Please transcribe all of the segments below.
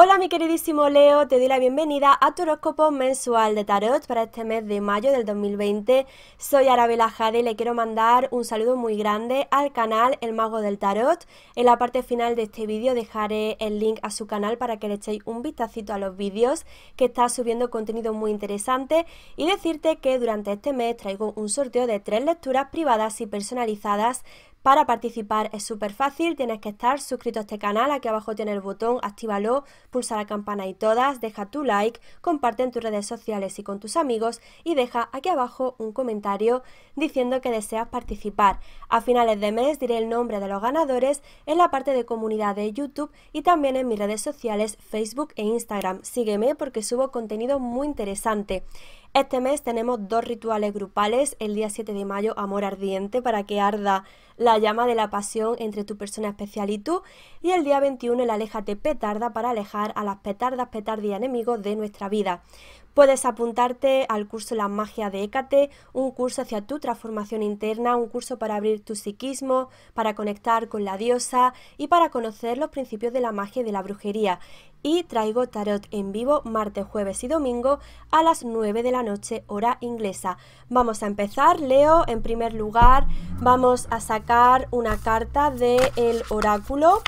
Hola mi queridísimo Leo, te doy la bienvenida a tu horóscopo mensual de tarot para este mes de mayo del 2020. Soy Arabella Jade y le quiero mandar un saludo muy grande al canal El Mago del Tarot. En la parte final de este vídeo dejaré el link a su canal para que le echéis un vistacito a los vídeos que está subiendo contenido muy interesante y decirte que durante este mes traigo un sorteo de tres lecturas privadas y personalizadas para participar es súper fácil, tienes que estar suscrito a este canal, aquí abajo tiene el botón, actívalo, pulsa la campana y todas, deja tu like, comparte en tus redes sociales y con tus amigos y deja aquí abajo un comentario diciendo que deseas participar. A finales de mes diré el nombre de los ganadores en la parte de comunidad de YouTube y también en mis redes sociales Facebook e Instagram. Sígueme porque subo contenido muy interesante. Este mes tenemos dos rituales grupales, el día 7 de mayo Amor Ardiente para que arda la llama de la pasión entre tu persona especial y tú y el día 21 el Aléjate Petarda para alejar a las petardas, petardía enemigos de nuestra vida. Puedes apuntarte al curso La magia de Hécate, un curso hacia tu transformación interna, un curso para abrir tu psiquismo, para conectar con la diosa y para conocer los principios de la magia y de la brujería. Y traigo tarot en vivo martes, jueves y domingo a las 9 de la noche hora inglesa. Vamos a empezar, Leo, en primer lugar vamos a sacar una carta del oráculo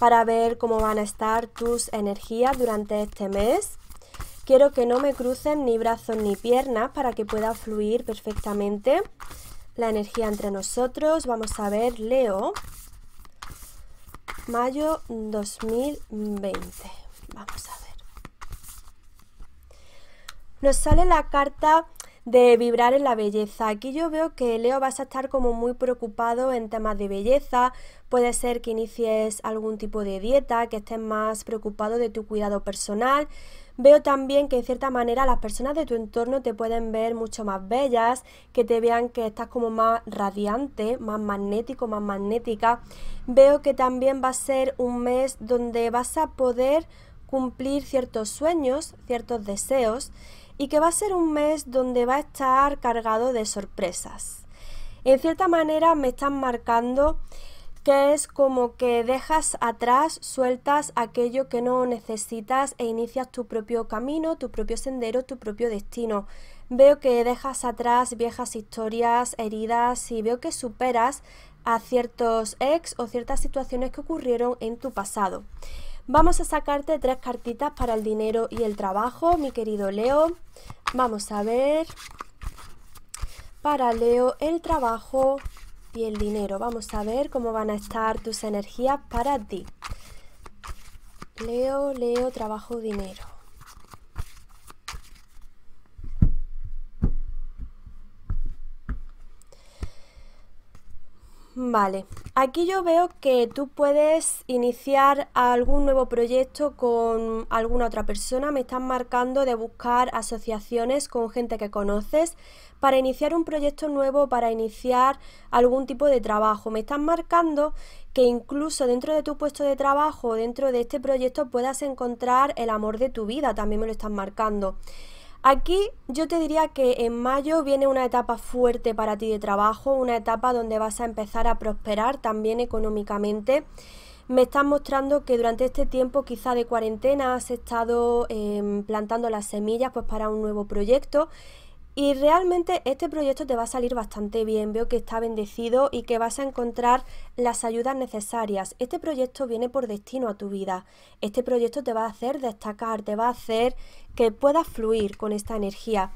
para ver cómo van a estar tus energías durante este mes. Quiero que no me crucen ni brazos ni piernas para que pueda fluir perfectamente la energía entre nosotros. Vamos a ver, Leo, mayo 2020. Vamos a ver. Nos sale la carta de vibrar en la belleza. Aquí yo veo que Leo vas a estar como muy preocupado en temas de belleza. Puede ser que inicies algún tipo de dieta, que estés más preocupado de tu cuidado personal. Veo también que en cierta manera las personas de tu entorno te pueden ver mucho más bellas, que te vean que estás como más radiante, más magnético, más magnética. Veo que también va a ser un mes donde vas a poder cumplir ciertos sueños, ciertos deseos y que va a ser un mes donde va a estar cargado de sorpresas. En cierta manera me están marcando que es como que dejas atrás, sueltas aquello que no necesitas e inicias tu propio camino, tu propio sendero, tu propio destino. Veo que dejas atrás viejas historias, heridas y veo que superas a ciertos ex o ciertas situaciones que ocurrieron en tu pasado. Vamos a sacarte tres cartitas para el dinero y el trabajo, mi querido Leo. Vamos a ver. Para Leo, el trabajo, y el dinero. Vamos a ver cómo van a estar tus energías para ti. Leo, Leo, trabajo, dinero. Vale, aquí yo veo que tú puedes iniciar algún nuevo proyecto con alguna otra persona. Me están marcando de buscar asociaciones con gente que conoces para iniciar un proyecto nuevo, para iniciar algún tipo de trabajo. Me están marcando que incluso dentro de tu puesto de trabajo, dentro de este proyecto, puedas encontrar el amor de tu vida. También me lo están marcando. Aquí yo te diría que en mayo viene una etapa fuerte para ti de trabajo, una etapa donde vas a empezar a prosperar también económicamente. Me estás mostrando que durante este tiempo quizá de cuarentena has estado em, plantando las semillas pues, para un nuevo proyecto y realmente este proyecto te va a salir bastante bien, veo que está bendecido y que vas a encontrar las ayudas necesarias. Este proyecto viene por destino a tu vida, este proyecto te va a hacer destacar, te va a hacer que pueda fluir con esta energía.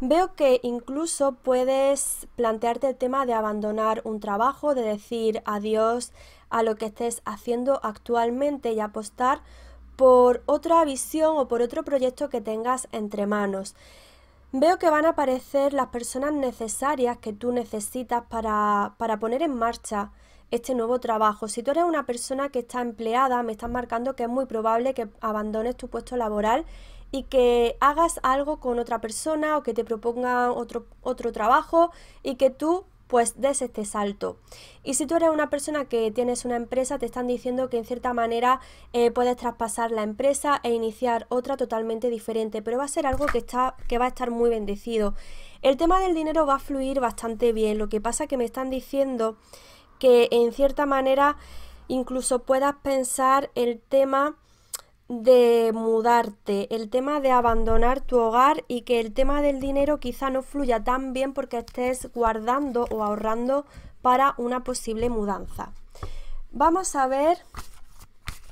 Veo que incluso puedes plantearte el tema de abandonar un trabajo, de decir adiós a lo que estés haciendo actualmente y apostar por otra visión o por otro proyecto que tengas entre manos. Veo que van a aparecer las personas necesarias que tú necesitas para, para poner en marcha este nuevo trabajo. Si tú eres una persona que está empleada, me están marcando que es muy probable que abandones tu puesto laboral y que hagas algo con otra persona o que te propongan otro, otro trabajo y que tú pues des este salto. Y si tú eres una persona que tienes una empresa, te están diciendo que en cierta manera eh, puedes traspasar la empresa e iniciar otra totalmente diferente, pero va a ser algo que, está, que va a estar muy bendecido. El tema del dinero va a fluir bastante bien, lo que pasa que me están diciendo que en cierta manera incluso puedas pensar el tema de mudarte, el tema de abandonar tu hogar y que el tema del dinero quizá no fluya tan bien porque estés guardando o ahorrando para una posible mudanza. Vamos a ver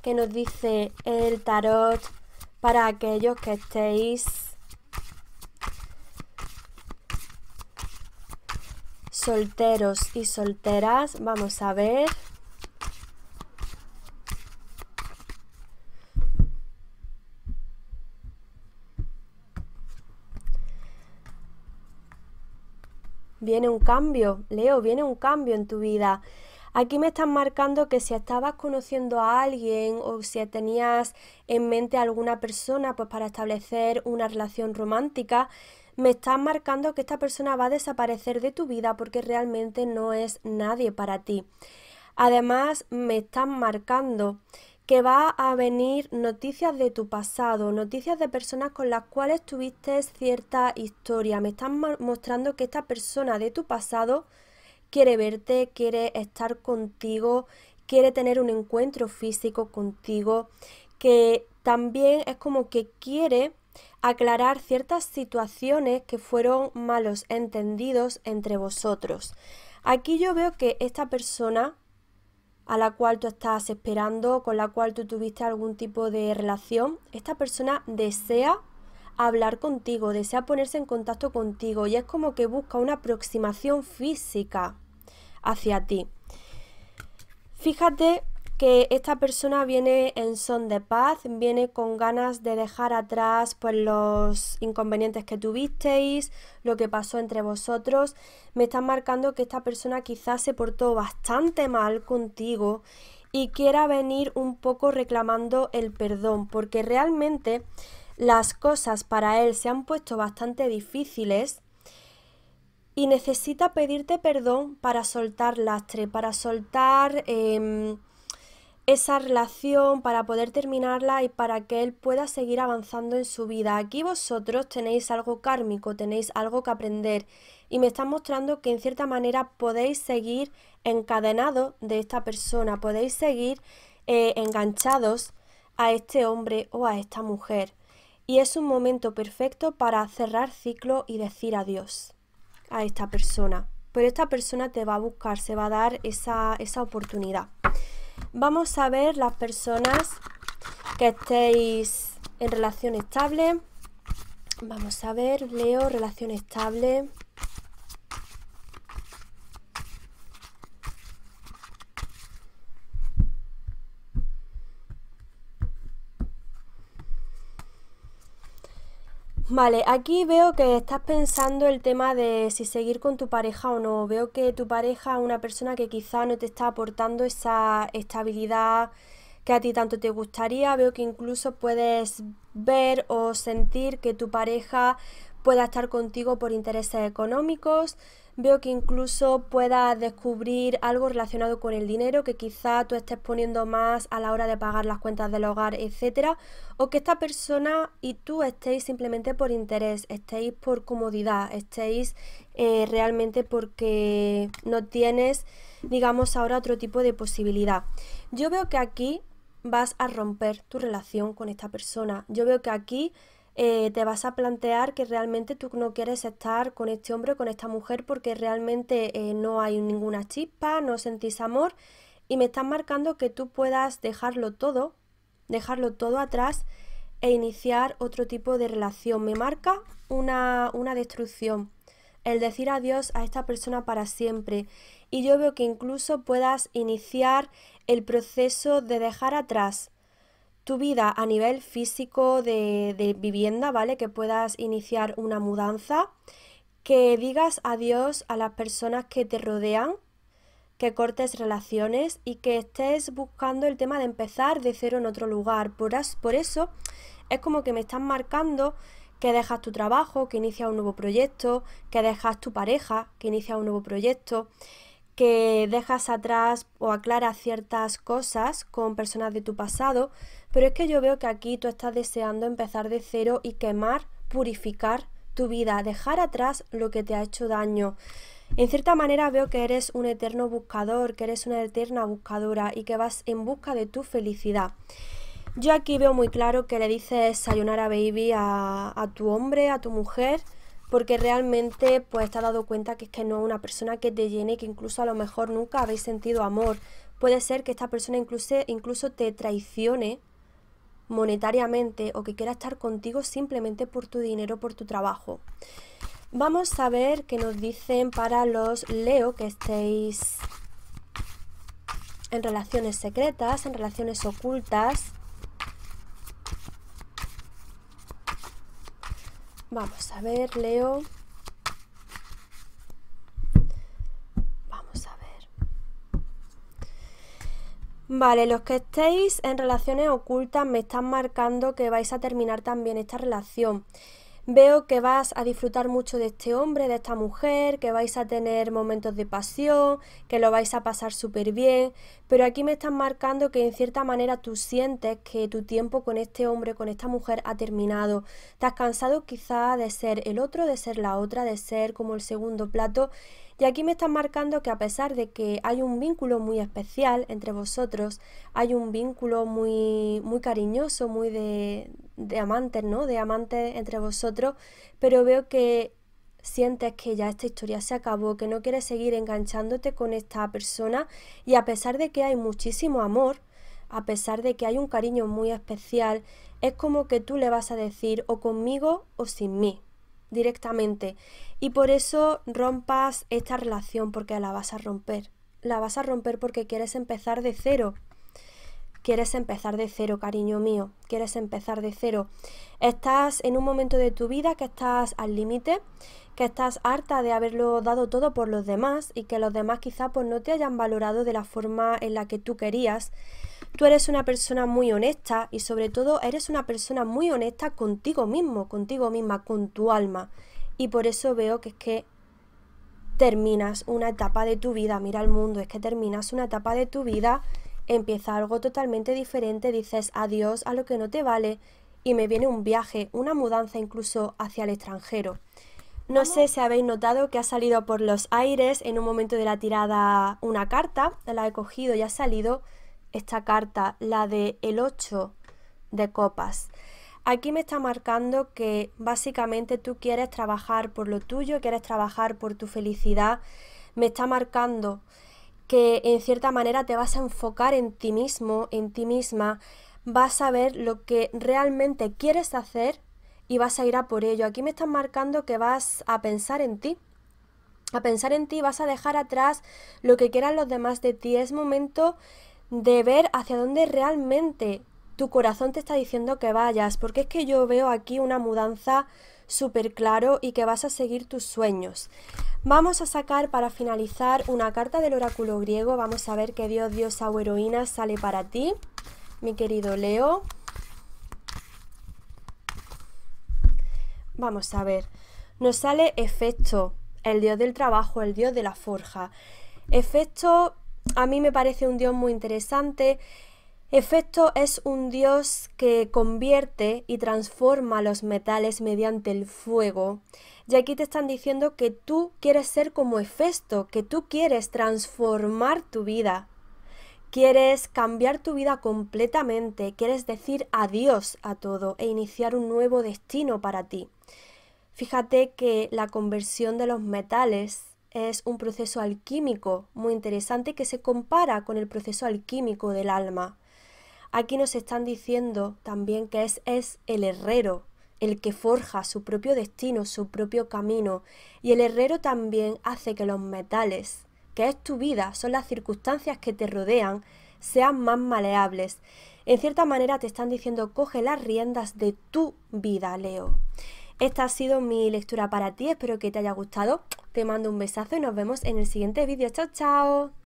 qué nos dice el tarot para aquellos que estéis solteros y solteras. Vamos a ver. Viene un cambio, Leo, viene un cambio en tu vida. Aquí me están marcando que si estabas conociendo a alguien o si tenías en mente a alguna persona pues para establecer una relación romántica, me están marcando que esta persona va a desaparecer de tu vida porque realmente no es nadie para ti. Además, me están marcando que va a venir noticias de tu pasado, noticias de personas con las cuales tuviste cierta historia. Me están mostrando que esta persona de tu pasado quiere verte, quiere estar contigo, quiere tener un encuentro físico contigo, que también es como que quiere aclarar ciertas situaciones que fueron malos entendidos entre vosotros. Aquí yo veo que esta persona a la cual tú estás esperando, con la cual tú tuviste algún tipo de relación, esta persona desea hablar contigo, desea ponerse en contacto contigo y es como que busca una aproximación física hacia ti. Fíjate que esta persona viene en son de paz, viene con ganas de dejar atrás pues los inconvenientes que tuvisteis, lo que pasó entre vosotros. Me están marcando que esta persona quizás se portó bastante mal contigo y quiera venir un poco reclamando el perdón, porque realmente las cosas para él se han puesto bastante difíciles y necesita pedirte perdón para soltar lastre, para soltar em, esa relación, para poder terminarla y para que él pueda seguir avanzando en su vida. Aquí vosotros tenéis algo kármico, tenéis algo que aprender y me está mostrando que en cierta manera podéis seguir encadenados de esta persona, podéis seguir eh, enganchados a este hombre o a esta mujer. Y es un momento perfecto para cerrar ciclo y decir adiós a esta persona. Pero esta persona te va a buscar, se va a dar esa, esa oportunidad. Vamos a ver las personas que estéis en relación estable. Vamos a ver, Leo, relación estable. Vale, aquí veo que estás pensando el tema de si seguir con tu pareja o no. Veo que tu pareja es una persona que quizá no te está aportando esa estabilidad que a ti tanto te gustaría. Veo que incluso puedes ver o sentir que tu pareja pueda estar contigo por intereses económicos. Veo que incluso puedas descubrir algo relacionado con el dinero que quizá tú estés poniendo más a la hora de pagar las cuentas del hogar, etcétera, o que esta persona y tú estéis simplemente por interés, estéis por comodidad, estéis eh, realmente porque no tienes, digamos, ahora otro tipo de posibilidad. Yo veo que aquí vas a romper tu relación con esta persona. Yo veo que aquí eh, te vas a plantear que realmente tú no quieres estar con este hombre o con esta mujer porque realmente eh, no hay ninguna chispa, no sentís amor y me están marcando que tú puedas dejarlo todo, dejarlo todo atrás e iniciar otro tipo de relación. Me marca una, una destrucción, el decir adiós a esta persona para siempre. Y yo veo que incluso puedas iniciar el proceso de dejar atrás tu vida a nivel físico de, vivienda, ¿vale? Que puedas iniciar una mudanza, que digas adiós a las personas que te rodean, que cortes relaciones y que estés buscando el tema de empezar de cero en otro lugar. Por, por eso es como que me están marcando que dejas tu trabajo, que inicias un nuevo proyecto, que dejas tu pareja, que inicias un nuevo proyecto, que dejas atrás o aclaras ciertas cosas con personas de tu pasado, pero es que yo veo que aquí tú estás deseando empezar de cero y quemar, purificar tu vida, dejar atrás lo que te ha hecho daño. En cierta manera veo que eres un eterno buscador, que eres una eterna buscadora y que vas en busca de tu felicidad. Yo aquí veo muy claro que le dices a baby a, tu hombre, a tu mujer, porque realmente pues te has dado cuenta que es que no es una persona que te llene, que incluso a lo mejor nunca habéis sentido amor. Puede ser que esta persona incluso te traicione monetariamente o que quiera estar contigo simplemente por tu dinero, por tu trabajo. Vamos a ver qué nos dicen para los Leo que estéis en relaciones secretas, en relaciones ocultas. Vamos a ver, Leo. Vale, los que estéis en relaciones ocultas me están marcando que vais a terminar también esta relación. Veo que vas a disfrutar mucho de este hombre, de esta mujer, que vais a tener momentos de pasión, que lo vais a pasar súper bien, pero aquí me están marcando que en cierta manera tú sientes que tu tiempo con este hombre, con esta mujer ha terminado. Estás has cansado quizá de ser el otro, de ser la otra, de ser como el segundo plato y aquí me están marcando que a pesar de que hay un vínculo muy especial entre vosotros, hay un vínculo muy, muy cariñoso, muy de, de amantes, ¿no? De amantes entre vosotros, pero veo que sientes que ya esta historia se acabó, que no quieres seguir enganchándote con esta persona y a pesar de que hay muchísimo amor, a pesar de que hay un cariño muy especial, es como que tú le vas a decir o conmigo o sin mí directamente y por eso rompas esta relación porque la vas a romper la vas a romper porque quieres empezar de cero Quieres empezar de cero, cariño mío. Quieres empezar de cero. Estás en un momento de tu vida que estás al límite, que estás harta de haberlo dado todo por los demás y que los demás quizá pues no te hayan valorado de la forma en la que tú querías. Tú eres una persona muy honesta y sobre todo eres una persona muy honesta contigo mismo, contigo misma, con tu alma. Y por eso veo que es que terminas una etapa de tu vida, mira el mundo, es que terminas una etapa de tu vida empieza algo totalmente diferente, dices adiós a lo que no te vale y me viene un viaje, una mudanza incluso hacia el extranjero. No sé si habéis notado que ha salido por los aires en un momento de la tirada una carta, la he cogido y ha salido esta carta, la de el 8 de copas. Aquí me está marcando que básicamente tú quieres trabajar por lo tuyo, quieres trabajar por tu felicidad. Me está marcando que en cierta manera te vas a enfocar en ti mismo, en ti misma, vas a ver lo que realmente quieres hacer y vas a ir a por ello. Aquí me están marcando que vas a pensar en ti. A pensar en ti vas a dejar atrás lo que quieran los demás de ti. Es momento de ver hacia dónde realmente tu corazón te está diciendo que vayas, porque es que yo veo aquí una mudanza súper claro y que vas a seguir tus sueños. Vamos a sacar para finalizar una carta del oráculo griego. Vamos a ver qué dios, diosa o heroína sale para ti, mi querido Leo. Vamos a ver. Nos sale efecto, el dios del trabajo, el dios de la forja. Efecto a mí me parece un dios muy interesante. Efesto es un dios que convierte y transforma los metales mediante el fuego. Y aquí te están diciendo que tú quieres ser como Efesto, que tú quieres transformar tu vida. Quieres cambiar tu vida completamente, quieres decir adiós a todo e iniciar un nuevo destino para ti. Fíjate que la conversión de los metales es un proceso alquímico muy interesante que se compara con el proceso alquímico del alma. Aquí nos están diciendo también que es, es el herrero el que forja su propio destino, su propio camino, y el herrero también hace que los metales, que es tu vida, son las circunstancias que te rodean, sean más maleables. En cierta manera te están diciendo, coge las riendas de tu vida, Leo. Esta ha sido mi lectura para ti, espero que te haya gustado. Te mando un besazo y nos vemos en el siguiente vídeo. Chao, chao.